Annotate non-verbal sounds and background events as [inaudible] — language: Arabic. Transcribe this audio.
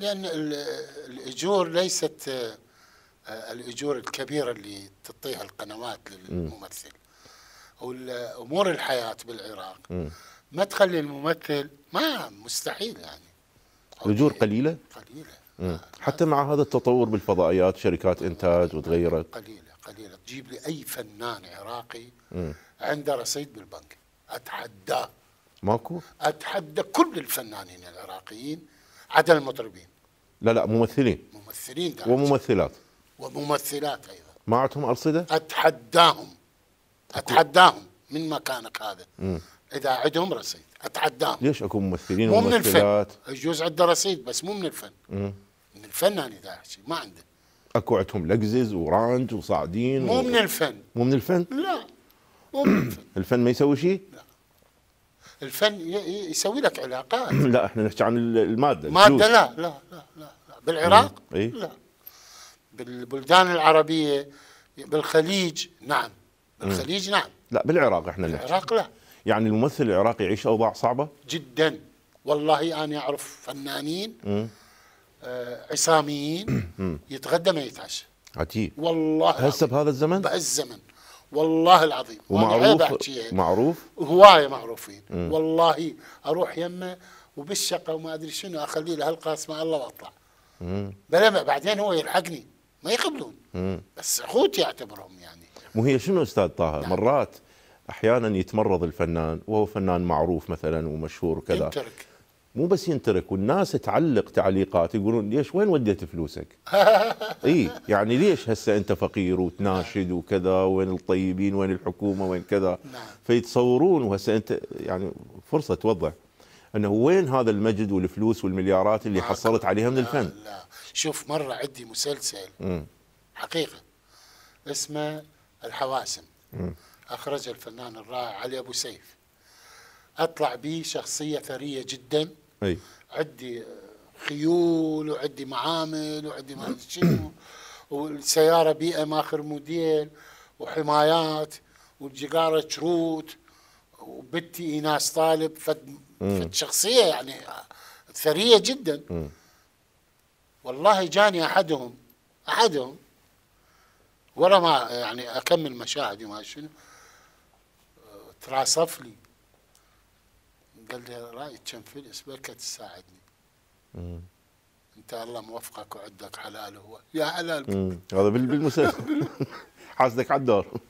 لأن الأجور ليست آه، آه، الأجور الكبيرة اللي تعطيها القنوات للممثل والأمور الحياة بالعراق ما تخلي الممثل ما مستحيل يعني الأجور قليلة؟ قليلة مم. آه، حتى مع هذا التطور بالفضائيات شركات إنتاج وتغيرت قليلة قليلة تجيب لي أي فنان عراقي مم. عنده رصيد بالبنك أتحداه ماكو؟ أتحدى كل الفنانين العراقيين عدا المطربين لا لا ممثلين ممثلين دعت. وممثلات وممثلات ايضا ما عندهم أرصدة؟ أتحداهم أتحداهم من مكانك هذا مم. إذا عندهم رصيد أتحداهم ليش اكو ممثلين مو من الفن يجوز عنده رصيد بس مو من الفن مم. من الفن أنا إذا أحكي ما عنده أكو عندهم لقزز ورانج وصاعدين مو و... من الفن مو من الفن؟ لا مو من الفن [coughs] الفن ما يسوي شيء؟ لا الفن يسوي لك علاقات [clears throat] لا احنا نحكي عن الماده الماده لا لا لا لا, بالعراق إيه؟ لا بالبلدان العربيه بالخليج نعم بالخليج نعم لا بالعراق احنا نحكي بالعراق لا يعني الممثل العراقي يعيش اوضاع صعبه جدا والله انا اعرف فنانين آه عصاميين يتغدى ما يتعشى عجيب والله هسه بهذا الزمن بهالزمن والله العظيم ومعروف معروف هواية معروفين مم. والله اروح يمه وبالشقه وما ادري شنو اخلي له مع الله واطلع بلا بعدين هو يلحقني ما يقبلون مم. بس اخوتي اعتبرهم يعني مو هي شنو استاذ طه نعم. مرات احيانا يتمرض الفنان وهو فنان معروف مثلا ومشهور وكذا يترك مو بس ينترك والناس تعلق تعليقات يقولون ليش وين وديت فلوسك؟ [laughs] اي يعني ليش هسه انت فقير وتناشد وكذا وين الطيبين وين الحكومه وين كذا نعم. فيتصورون وهسه انت يعني فرصه توضح انه وين هذا المجد والفلوس والمليارات اللي حصلت عليها من الفن؟ لا شوف مره عندي مسلسل حقيقه اسمه الحواسم اخرجه الفنان الرائع علي ابو سيف اطلع به شخصيه ثريه جدا أي. عندي خيول وعندي معامل وعندي ما ادري شنو والسياره بي ام اخر موديل وحمايات وجيجارة شروت وبتي ايناس طالب فد, فد شخصيه يعني ثريه جدا م. والله جاني احدهم احدهم ولا ما يعني اكمل مشاهدي ما شنو آه، تراصف لي قال لي رايك كم فلس بركة تساعدني انت الله موفقك وعدك حلال هو يا حلال هذا بالمسلسل [laughs] حاسدك على الدور